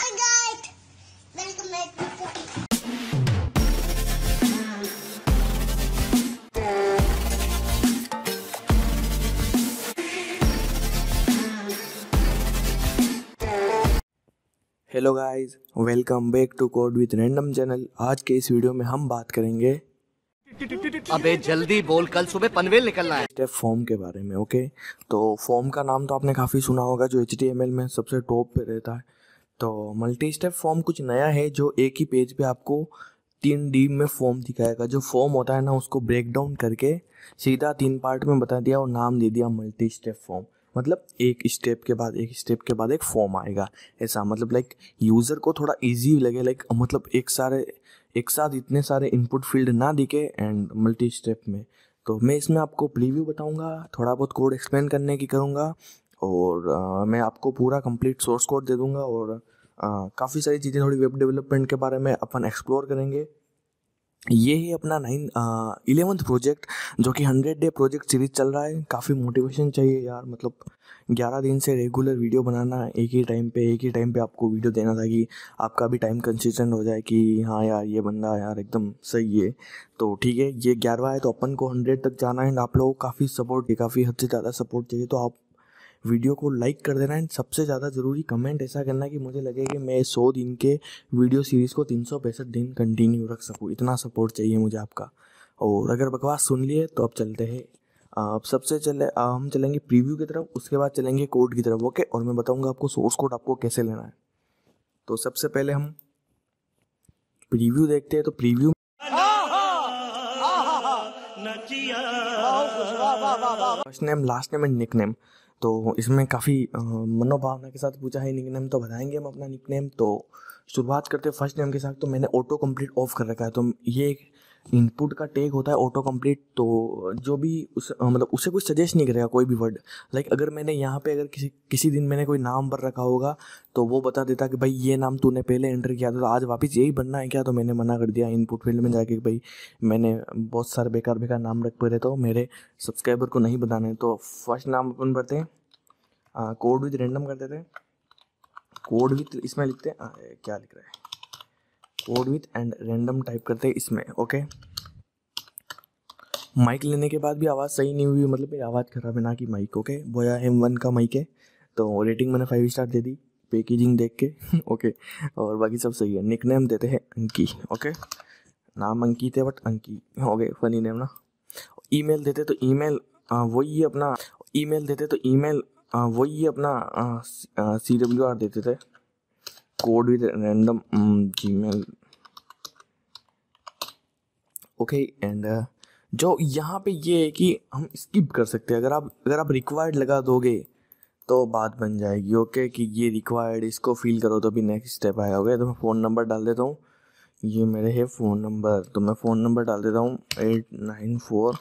Hello guys welcome back to code with random channel आज के इस वीडियो में हम बात करेंगे अबे जल्दी बोल कल सुबह पनवेल निकलना है स्टेप फॉर्म के बारे में ओके तो फॉर्म का नाम तो आपने काफ़ी सुना होगा जो एच में सबसे टॉप पे रहता है तो मल्टी स्टेप फॉर्म कुछ नया है जो एक ही पेज पे आपको तीन डी में फॉर्म दिखाएगा जो फॉर्म होता है ना उसको ब्रेक डाउन करके सीधा तीन पार्ट में बता दिया और नाम दे दिया मल्टी स्टेप फॉर्म मतलब एक स्टेप के बाद एक स्टेप के बाद एक फॉर्म आएगा ऐसा मतलब लाइक यूज़र को थोड़ा इजी लगे लाइक मतलब एक सारे एक साथ इतने सारे इनपुट फील्ड ना दिखे एंड मल्टी स्टेप में तो मैं इसमें आपको प्रीव्यू बताऊंगा थोड़ा बहुत कोड एक्सप्लेन करने की करूँगा और आ, मैं आपको पूरा कंप्लीट सोर्स कोड दे दूँगा और काफ़ी सारी चीज़ें थोड़ी वेब डेवलपमेंट के बारे में अपन एक्सप्लोर करेंगे ये ही अपना नाइन इलेवंथ प्रोजेक्ट जो कि हंड्रेड डे प्रोजेक्ट सीरीज चल रहा है काफ़ी मोटिवेशन चाहिए यार मतलब ग्यारह दिन से रेगुलर वीडियो बनाना एक ही टाइम पे एक ही टाइम पे आपको वीडियो देना था कि आपका भी टाइम कंसिस्टेंट हो जाए कि हाँ यार ये बंदा यार एकदम सही है तो ठीक है ये ग्यारहवा है तो अपन को हंड्रेड तक जाना है आप लोगों को काफ़ी सपोर्ट काफ़ी हद से ज़्यादा सपोर्ट चाहिए तो आप वीडियो को लाइक कर देना एंड सबसे ज़्यादा ज़रूरी कमेंट ऐसा करना कि मुझे लगे कि मैं सौ दिन के वीडियो सीरीज़ को तीन सौ दिन कंटिन्यू रख सकूँ इतना सपोर्ट चाहिए मुझे आपका और अगर बकवास सुन लिए तो अब चलते हैं आप सबसे चले हम चलेंगे प्रीव्यू की तरफ उसके बाद चलेंगे कोड की तरफ ओके और मैं बताऊंगा आपको सोर्स कोड आपको कैसे लेना है तो सबसे पहले हम प्रीव्यू देखते हैं तो preview first name last name and nick name तो इसमें काफ़ी मनोभावना के साथ पूछा है निक नेम तो बताएंगे हम अपना निक नेम तो शुरुआत करते हैं फर्स्ट नेम के साथ तो मैंने ऑटो कंप्लीट ऑफ कर रखा है तो ये एक इनपुट का टेक होता है ऑटो कंप्लीट तो जो भी उस मतलब उसे कुछ सजेस्ट नहीं करेगा कोई भी वर्ड लाइक अगर मैंने यहाँ पे अगर किसी किसी दिन मैंने कोई नाम भर रखा होगा तो वो बता देता कि भाई ये नाम तूने पहले एंटर किया था तो आज वापस यही बनना है क्या तो मैंने मना कर दिया इनपुट फील्ड में जाके भाई मैंने बहुत सारे बेकार बेकार नाम रख पे रहे तो मेरे सब्सक्राइबर को नहीं बताने तो फर्स्ट नाम अपन भरते हैं कोड विथ रेंडम कर देते हैं कोड विथ इसमें लिखते हैं हाँ, क्या लिख रहा है code with and random type करते हैं इसमें ओके माइक लेने के बाद भी आवाज़ सही नहीं हुई मतलब मेरी आवाज़ ख़राब है ना कि mic okay Boya M one का माइक है तो रेटिंग मैंने फाइव स्टार दे दी पैकेजिंग देख के ओके और बाकी सब सही है निक नेम देते हैं अंकी ओके नाम अंकित है बट अंकी हो गए फनी नेम ना ईमेल देते तो ईमेल हाँ, वही अपना ईमेल देते तो ईमेल हाँ, वही अपना सी डब्ल्यू आर देते थे code with random Gmail okay and जो यहाँ पे ये है कि हम स्किप कर सकते हैं अगर आप अगर आप रिक्वायर्ड लगा दोगे तो बात बन जाएगी ओके okay, कि ये रिक्वायर्ड इसको फिल करो तो अभी नेक्स्ट स्टेप आया होगा तो मैं फ़ोन नंबर डाल देता हूँ ये मेरे है फ़ोन नंबर तो मैं फ़ोन नंबर डाल देता हूँ eight nine four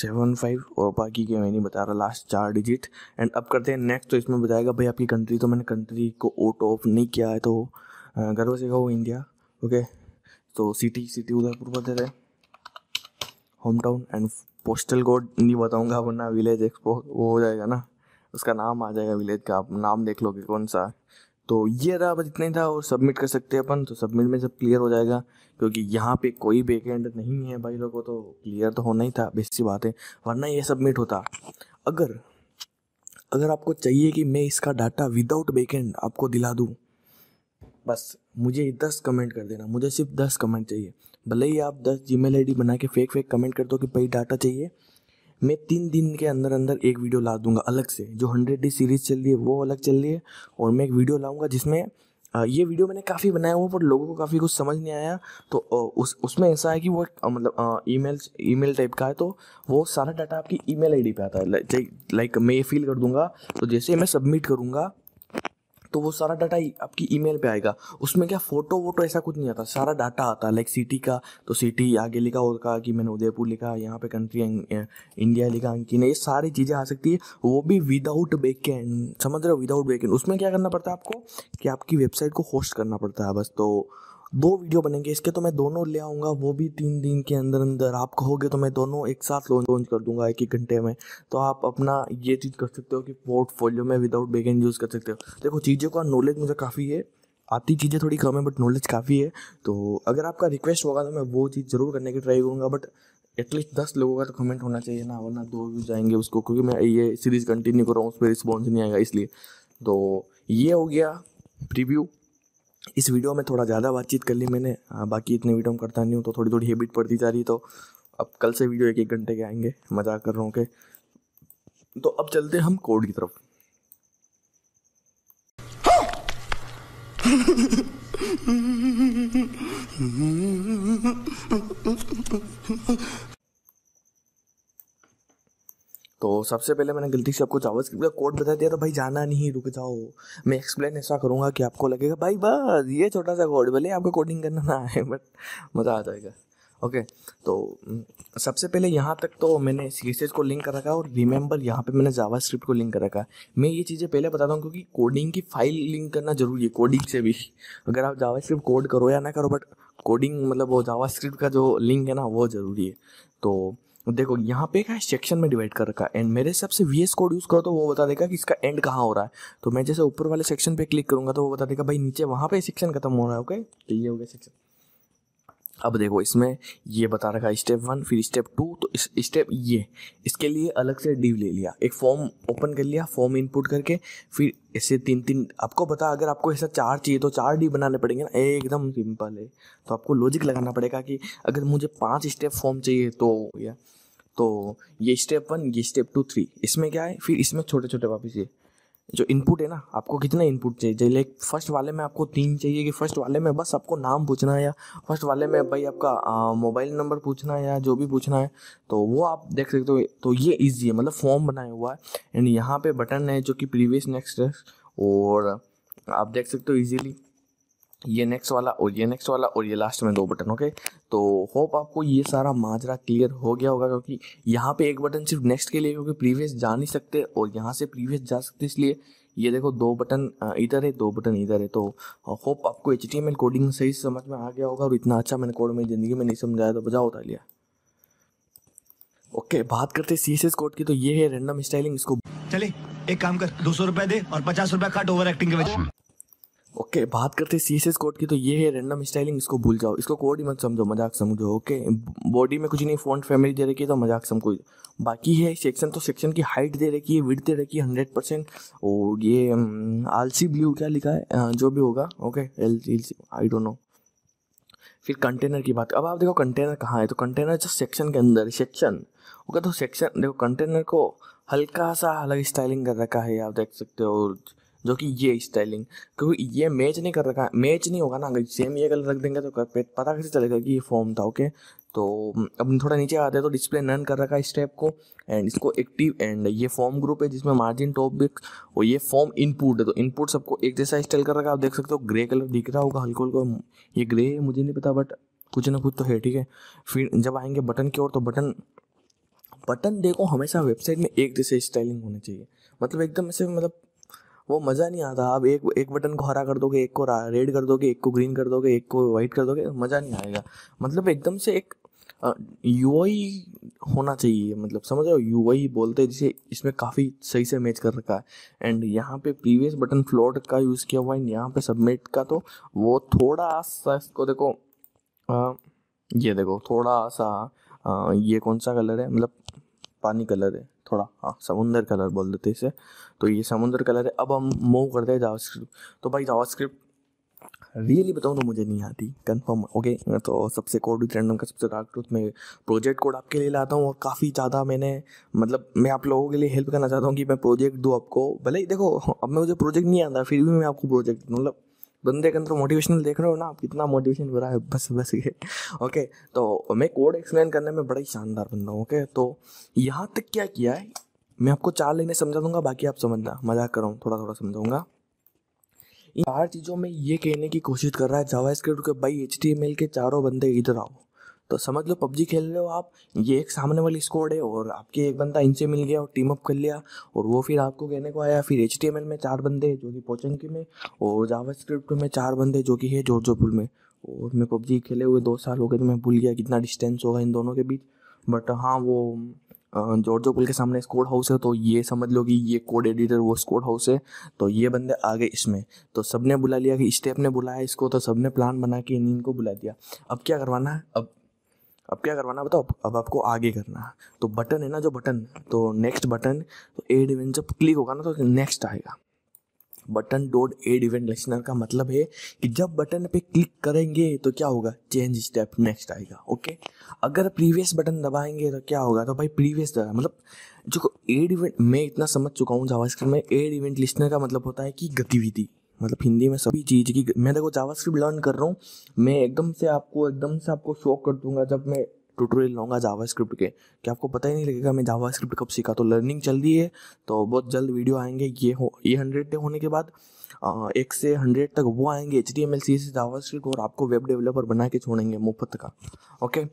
seven five और बाकी के मैं नहीं बता रहा लास्ट चार डिजिट एंड अब करते हैं नेक्स्ट तो इसमें बताएगा भाई आपकी कंट्री तो मैंने कंट्री को ओट ऑफ नहीं किया है तो गर्व से कहो इंडिया ओके तो सिटी सिटी उदयपुर बता रहे home town and postal code नहीं बताऊंगा वरना विलेज एक्सपो वो हो जाएगा ना उसका नाम आ जाएगा विलेज का आप नाम देख लोगे कौन सा तो ये रहा बस इतना ही था और सबमिट कर सकते हैं अपन तो सबमिट में सब क्लियर हो जाएगा क्योंकि यहाँ पे कोई बेकेंड नहीं है भाई लोगों तो क्लियर तो होना ही था बेसिक बात है वरना ये सबमिट होता अगर अगर आपको चाहिए कि मैं इसका डाटा विदाउट बेकेंड आपको दिला दूँ बस मुझे दस कमेंट कर देना मुझे सिर्फ दस कमेंट चाहिए भले ही आप दस जी मेल बना के फेक फेक कमेंट कर दो कि भाई डाटा चाहिए मैं तीन दिन के अंदर अंदर एक वीडियो ला दूंगा अलग से जो हंड्रेड डी सीरीज़ चल रही है वो अलग चल रही है और मैं एक वीडियो लाऊंगा जिसमें ये वीडियो मैंने काफ़ी बनाया हुआ पर लोगों को काफ़ी कुछ समझ नहीं आया तो उस उसमें ऐसा है कि वो मतलब ईमेल ईमेल टाइप का है तो वो सारा डाटा आपकी ईमेल आईडी पे आता है लाइक मैं ये फील कर दूंगा तो जैसे मैं सबमिट करूँगा तो वो सारा डाटा आपकी ईमेल पे आएगा उसमें क्या फोटो वोटो ऐसा कुछ नहीं आता सारा डाटा आता लाइक सिटी का तो सिटी आगे लिखा होगा कि मैंने उदयपुर लिखा यहाँ पे कंट्री इंडिया लिखा अंकिन ये सारी चीज़ें आ सकती है वो भी विदाउट बेक एंड समझ रहे हो विदाउट बेक एंड उसमें क्या करना पड़ता है आपको कि आपकी वेबसाइट को होस्ट करना पड़ता है बस तो दो वीडियो बनेंगे इसके तो मैं दोनों ले आऊँगा वो भी तीन दिन के अंदर अंदर आप कहोगे तो मैं दोनों एक साथ लॉन्च कर दूंगा एक एक घंटे में तो आप अपना ये चीज़ कर सकते हो कि पोर्टफोलियो में विदाउट बेगेन यूज़ कर सकते हो देखो चीज़ों का नॉलेज मुझे काफ़ी है आती चीज़ें थोड़ी कम है बट नॉलेज काफ़ी है तो अगर आपका रिक्वेस्ट होगा तो मैं वो चीज़ ज़रूर करने की ट्राई करूँगा बट एटलीस्ट दस लोगों का तो कमेंट होना चाहिए ना वरना दो व्यू जाएंगे उसको क्योंकि मैं ये सीरीज़ कंटिन्यू कर रहा हूँ उस पर रिस्पॉन्स नहीं आएगा इसलिए तो ये हो गया प्रीव्यू इस वीडियो में थोड़ा ज़्यादा बातचीत कर ली मैंने आ, हाँ, बाकी इतने वीडियो में करता नहीं हूँ तो थोड़ी थोड़ी हैबिट पड़ती जा रही तो अब कल से वीडियो एक एक घंटे के आएंगे मजाक कर रहा हूँ के तो अब चलते हम कोड की तरफ हाँ! तो सबसे पहले मैंने गलती से आपको जावास्क्रिप्ट का कोड बता दिया तो भाई जाना नहीं रुक जाओ मैं एक्सप्लेन ऐसा करूँगा कि आपको लगेगा भाई बस ये छोटा सा कोड भले आपको कोडिंग करना ना आए बट मज़ा आ जाएगा ओके तो हम्म, सबसे पहले यहाँ तक तो मैंने सी को लिंक कर रखा और रिमेंबर यहाँ पे मैंने जावा स्क्रिप्ट को लिंक कर रखा है मैं ये चीज़ें पहले बताता हूँ क्योंकि कोडिंग की फाइल लिंक करना जरूरी है कोडिंग से भी अगर आप जावा स्क्रिप्ट कोड करो या ना करो बट कोडिंग मतलब वो जावा स्क्रिप्ट का जो लिंक है ना वो ज़रूरी है तो देखो यहाँ पे क्या सेक्शन में डिवाइड कर रखा है एंड मेरे हिसाब से वी एस कोड यूज़ करो तो वो बता देगा कि इसका एंड कहाँ हो रहा है तो मैं जैसे ऊपर वाले सेक्शन पे क्लिक करूंगा तो वो बता देगा भाई नीचे वहाँ पे सेक्शन खत्म हो रहा है ओके तो ये हो गया सेक्शन अब देखो इसमें ये बता रखा है स्टेप वन फिर स्टेप टू तो इस स्टेप ये इसके लिए अलग से डीव ले लिया एक फॉर्म ओपन कर लिया फॉर्म इनपुट करके फिर ऐसे तीन तीन आपको पता अगर आपको ऐसा चार चाहिए तो चार डी बनाने पड़ेंगे ना एकदम सिंपल है तो आपको लॉजिक लगाना पड़ेगा कि अगर मुझे पाँच स्टेप फॉर्म चाहिए तो या तो ये स्टेप वन ये स्टेप टू थ्री इसमें क्या है फिर इसमें छोटे छोटे वापस ये जो इनपुट है ना आपको कितना इनपुट चाहिए लाइक फर्स्ट वाले में आपको तीन चाहिए कि फर्स्ट वाले में बस आपको नाम पूछना है या फर्स्ट वाले में भाई आपका मोबाइल नंबर पूछना है या जो भी पूछना है तो वो आप देख सकते हो तो ये ईजी है मतलब फॉर्म बनाया हुआ है एंड यहाँ पे बटन है जो कि प्रीवियस नेक्स्ट और आप देख सकते हो ईजीली ये नेक्स्ट वाला और ये नेक्स्ट वाला और ये लास्ट में दो बटन ओके तो होप आपको ये सारा माजरा क्लियर हो गया होगा क्योंकि यहाँ पे एक बटन सिर्फ नेक्स्ट के लिए क्योंकि प्रीवियस जा नहीं सकते और यहाँ से प्रीवियस जा सकते इसलिए ये देखो दो बटन इधर है दो बटन इधर है तो होप आपको एच कोडिंग सही समझ में आ गया होगा और इतना अच्छा मैंने कोड मेरी ज़िंदगी में नहीं समझाया तो बजा उठा लिया ओके बात करते सी एस कोड की तो ये है रेंडम स्टाइलिंग इसको चले एक काम कर दो सौ रुपया दे और पचास रुपया काट ओवर एक्टिंग के वजह ओके okay, बात करते हैं सी कोड की तो ये है रैंडम स्टाइलिंग इसको भूल जाओ इसको कोड ही मत समझो मजाक समझो ओके okay? बॉडी में कुछ नहीं फॉन्ट फैमिली दे रखी है तो मजाक समझो बाकी है सेक्शन तो सेक्शन की हाइट दे रखी है विड दे रखी है हंड्रेड परसेंट और ये um, आलसी ब्लू क्या लिखा है जो भी होगा okay L L C I don't know फिर कंटेनर की बात अब आप देखो कंटेनर कहाँ है तो कंटेनर जो सेक्शन के अंदर सेक्शन ओके तो सेक्शन देखो कंटेनर को हल्का सा अलग स्टाइलिंग कर रखा है आप देख सकते हो जो कि ये स्टाइलिंग क्योंकि ये मैच नहीं कर रखा मैच नहीं होगा ना अगर सेम ये कलर रख देंगे तो पता कैसे चलेगा कि ये फॉर्म था ओके तो अब थोड़ा नीचे आते हैं तो डिस्प्ले नन कर रखा है स्टेप को एंड इसको एक्टिव एंड ये फॉर्म ग्रुप है जिसमें मार्जिन टॉप बिक और ये फॉर्म इनपुट है तो इनपुट सबको एक जैसा स्टाइल कर रखा है आप देख सकते हो ग्रे कलर दिख रहा होगा हल्का हल्का ये ग्रे है मुझे नहीं पता बट कुछ ना कुछ तो है ठीक है फिर जब आएंगे बटन की ओर तो बटन बटन देखो हमेशा वेबसाइट में एक जैसे स्टाइलिंग होना चाहिए मतलब एकदम ऐसे मतलब वो मज़ा नहीं आता आप एक एक बटन को हरा कर दोगे एक को रेड कर दोगे एक को ग्रीन कर दोगे एक को वाइट कर दोगे मज़ा नहीं आएगा मतलब एकदम से एक यू होना चाहिए मतलब समझ रहे हो यू बोलते हैं जिसे इसमें काफ़ी सही से मैच कर रखा है एंड यहाँ पे प्रीवियस बटन फ्लोट का यूज़ किया हुआ है यहाँ पे सबमिट का तो वो थोड़ा सा इसको देखो आ, ये देखो थोड़ा सा आ, ये कौन सा कलर है मतलब पानी कलर है थोड़ा हाँ समुंदर कलर बोल देते इसे तो ये समुंदर कलर है अब हम मूव करते हैं जावास्क्रिप्ट तो भाई जावास्क्रिप्ट रियली बताऊँ तो मुझे नहीं आती कंफर्म ओके तो सबसे कोड रैंडम का सबसे डार्क ट्रूथ में प्रोजेक्ट कोड आपके लिए लाता हूँ और काफ़ी ज़्यादा मैंने मतलब मैं आप लोगों के लिए हेल्प करना चाहता हूँ कि मैं प्रोजेक्ट दूँ आपको भले ही देखो अब मैं मुझे प्रोजेक्ट नहीं आता फिर भी मैं आपको प्रोजेक्ट मतलब बंदे के अंदर मोटिवेशनल देख रहे हो ना आप कितना मोटिवेशन हो रहा है बस बस ये ओके तो मैं कोड एक्सप्लेन करने में बड़ा ही शानदार बंदा हूँ ओके तो यहाँ तक क्या किया है मैं आपको चार लेने समझा दूंगा बाकी आप समझना मजाक कर रहा हूँ थोड़ा थोड़ा समझाऊंगा इन चार चीज़ों में ये कहने की कोशिश कर रहा है जावा स्क्रिप्ट के भाई एच के चारों बंदे इधर आओ तो समझ लो पबजी खेल रहे हो आप ये एक सामने वाली स्कोड है और आपके एक बंदा इनसे मिल गया और टीम अप कर लिया और वो फिर आपको कहने को आया फिर एच में चार बंदे जो कि पोचंकी में और स्क्रिप्ट में चार बंदे जो कि है जोरजोपुर में और मैं पबजी खेले हुए दो साल हो गए तो मैं भूल गया कितना डिस्टेंस होगा इन दोनों के बीच बट हाँ वो जॉर्जो पुल के सामने स्कोड हाउस है तो ये समझ लो कि ये कोड एडिटर वो स्कोर हाउस है तो ये बंदे आ गए इसमें तो सबने बुला लिया कि स्टेप ने बुलाया इसको तो सबने प्लान बना के इनको बुला दिया अब क्या करवाना है अब अब क्या करवाना बताओ अब आपको आगे करना तो बटन है ना जो बटन तो नेक्स्ट बटन तो एड इवेंट जब क्लिक होगा ना तो नेक्स्ट आएगा button dot add event listener का मतलब है कि जब बटन पे क्लिक करेंगे तो क्या होगा चेंज स्टेप नेक्स्ट आएगा ओके अगर प्रीवियस बटन दबाएंगे तो क्या होगा तो भाई प्रीवियस मतलब जो एड इवेंट मैं इतना समझ चुका हूँ जावास्क्रिप्ट में एड इवेंट लिस्नर का मतलब होता है कि गतिविधि मतलब हिंदी में सभी चीज़ की मैं देखो जावा स्क्रिप्ट लर्न कर रहा हूँ मैं एकदम से आपको एकदम से आपको शौक कर दूंगा जब मैं ट्यूटोरियल लूँगा जावा स्क्रिप्ट के कि आपको पता ही नहीं लगेगा मैं जावा स्क्रिप्ट कब सीखा तो लर्निंग चल रही है तो बहुत जल्द वीडियो आएंगे ये हो ये हंड्रेड डे होने के बाद आ, एक से हंड्रेड तक वो आएंगे H D M L C JavaScript और आपको वेब डेवलपर बना के छोड़ेंगे मुफ्त का ओके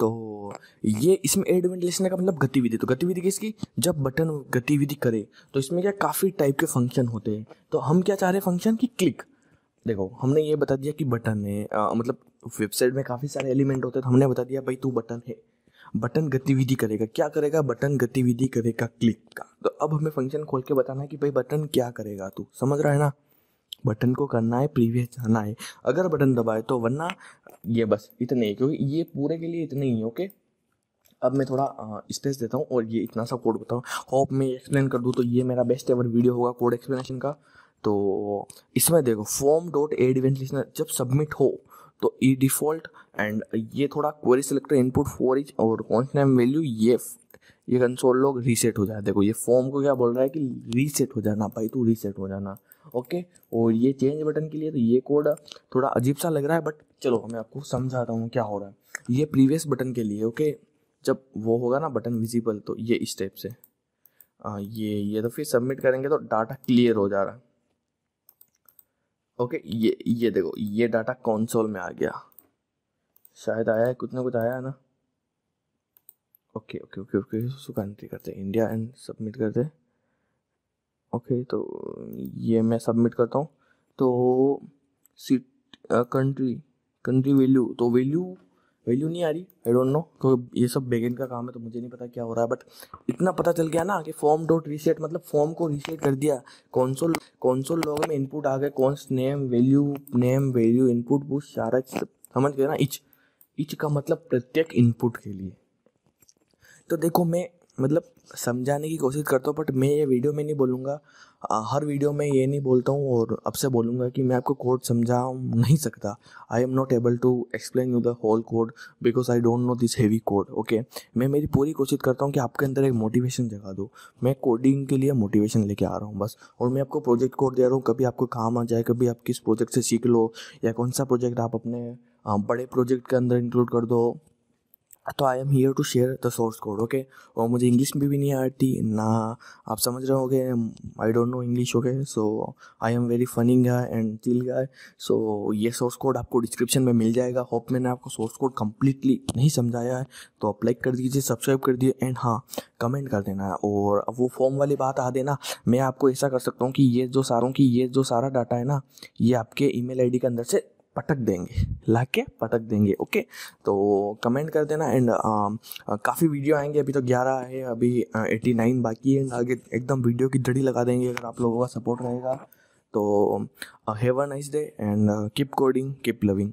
तो ये इसमें एड वेंटिलेशन का मतलब गतिविधि तो गतिविधि किसकी जब बटन गतिविधि करे तो इसमें क्या काफ़ी टाइप के फंक्शन होते हैं तो हम क्या चाह रहे हैं फंक्शन की क्लिक देखो हमने ये बता दिया कि बटन है आ, मतलब वेबसाइट में काफ़ी सारे एलिमेंट होते हैं तो हमने बता दिया भाई तू बटन है बटन गतिविधि करेगा क्या करेगा बटन गतिविधि करेगा क्लिक का तो अब हमें फंक्शन खोल के बताना है कि भाई बटन क्या करेगा तू समझ रहा है ना बटन को करना है प्रीवियस जाना है अगर बटन दबाए तो वरना ये बस इतने ही क्योंकि ये पूरे के लिए इतने ही ओके अब मैं थोड़ा स्पेस देता हूँ और ये इतना सा कोड बताऊँ होप मैं एक्सप्लेन कर दूँ तो ये मेरा बेस्ट एवर वीडियो होगा कोड एक्सप्लेनेशन का तो इसमें देखो form dot add event listener जब सबमिट हो तो ई डिफॉल्ट एंड ये थोड़ा query selector input for each और कॉन्स्टेंट वैल्यू ये ये कंसोल लोग रीसेट हो जाए देखो ये फॉर्म को क्या बोल रहा है कि रीसेट हो जाना भाई तू रीसेट हो जाना ओके और ये चेंज बटन के लिए तो ये कोड थोड़ा अजीब सा लग रहा है बट चलो मैं आपको समझाता हूँ क्या हो रहा है ये प्रीवियस बटन के लिए ओके जब वो होगा ना बटन विजिबल तो ये इस टाइप से आ, ये ये तो फिर सबमिट करेंगे तो डाटा क्लियर हो जा रहा है ओके ये ये देखो ये डाटा कौनसोल में आ गया शायद आया है कुछ ना कुछ आया है ना ओके ओके ओके ओके इसको एंट्री करते इंडिया एंड सबमिट करते हैं ओके तो ये मैं सबमिट करता हूँ तो सिट कंट्री कंट्री वैल्यू तो वैल्यू वैल्यू नहीं आ रही आई डोंट नो क्योंकि ये सब बेगिन का काम है तो मुझे नहीं पता क्या हो रहा है बट इतना पता चल गया ना कि फॉर्म डॉट रीसेट मतलब फॉर्म को रीसेट कर दिया कौनसोल कौनसोल लोग में इनपुट आ गए कौन name value name value input वो सारा समझ गया ना इच इच का मतलब प्रत्येक इनपुट के लिए तो देखो मैं मतलब समझाने की कोशिश करता हूँ बट मैं ये वीडियो में नहीं बोलूँगा हर वीडियो में ये नहीं बोलता हूँ और अब से बोलूँगा कि मैं आपको कोड समझा नहीं सकता I am not able to explain you the whole code because I don't know this heavy code okay मैं मेरी पूरी कोशिश करता हूँ कि आपके अंदर एक मोटिवेशन जगा दो मैं कोडिंग के लिए मोटिवेशन लेके आ रहा हूँ बस और मैं आपको प्रोजेक्ट कोड दे रहा हूँ कभी आपको काम आ जाए कभी आप किस प्रोजेक्ट से सीख लो या कौन सा प्रोजेक्ट आप अपने बड़े प्रोजेक्ट के अंदर इंक्लूड कर दो तो I am here to share the source code okay और मुझे इंग्लिश में भी नहीं आती ना आप समझ रहे गए I don't know English okay so I am very funny guy and chill guy so ये सोर्स कोड आपको डिस्क्रिप्शन में मिल जाएगा होप मैंने आपको सोर्स कोड कम्प्लीटली नहीं समझाया है तो आप लाइक कर दीजिए सब्सक्राइब कर दीजिए एंड हाँ कमेंट कर देना और वो फॉर्म वाली बात आ देना मैं आपको ऐसा कर सकता हूँ कि ये जो सारों की ये जो सारा डाटा है ना ये आपके ईमेल आईडी के अंदर से पटक देंगे ला के पटक देंगे ओके तो कमेंट कर देना एंड काफ़ी वीडियो आएंगे अभी तो ग्यारह है अभी एटी uh, नाइन बाकी है आगे एकदम वीडियो की जड़ी लगा देंगे अगर आप लोगों का सपोर्ट रहेगा तो have a nice day and keep coding keep loving